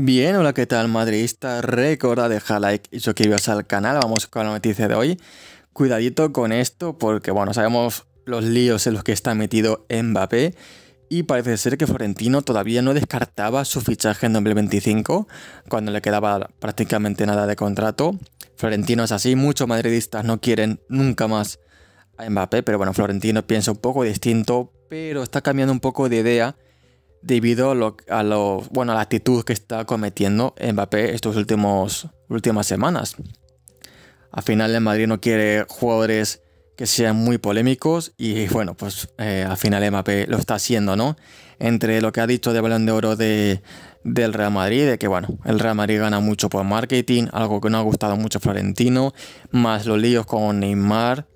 Bien, hola, ¿qué tal madridista? recordad dejar like y suscribiros al canal, vamos con la noticia de hoy. Cuidadito con esto porque, bueno, sabemos los líos en los que está metido Mbappé y parece ser que Florentino todavía no descartaba su fichaje en 2025 cuando le quedaba prácticamente nada de contrato. Florentino es así, muchos madridistas no quieren nunca más a Mbappé, pero bueno, Florentino piensa un poco distinto, pero está cambiando un poco de idea debido a lo, bueno, a la actitud que está cometiendo Mbappé estas últimas semanas. Al final el Madrid no quiere jugadores que sean muy polémicos y bueno, pues eh, al final Mbappé lo está haciendo, ¿no? Entre lo que ha dicho de Balón de Oro de, del Real Madrid, de que bueno, el Real Madrid gana mucho por marketing, algo que no ha gustado mucho Florentino, más los líos con Neymar,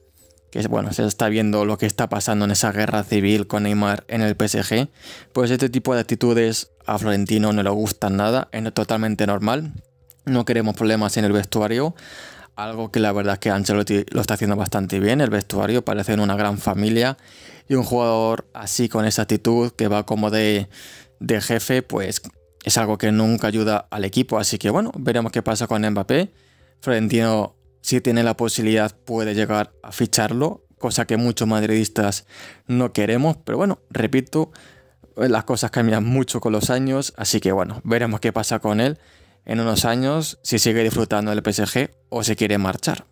que bueno, se está viendo lo que está pasando en esa guerra civil con Neymar en el PSG, pues este tipo de actitudes a Florentino no le gustan nada, es totalmente normal. No queremos problemas en el vestuario, algo que la verdad es que Ancelotti lo está haciendo bastante bien, el vestuario parece una gran familia y un jugador así con esa actitud que va como de, de jefe, pues es algo que nunca ayuda al equipo, así que bueno, veremos qué pasa con Mbappé. Florentino si tiene la posibilidad puede llegar a ficharlo, cosa que muchos madridistas no queremos, pero bueno, repito, eh, las cosas cambian mucho con los años, así que bueno, veremos qué pasa con él en unos años, si sigue disfrutando del PSG o se quiere marchar.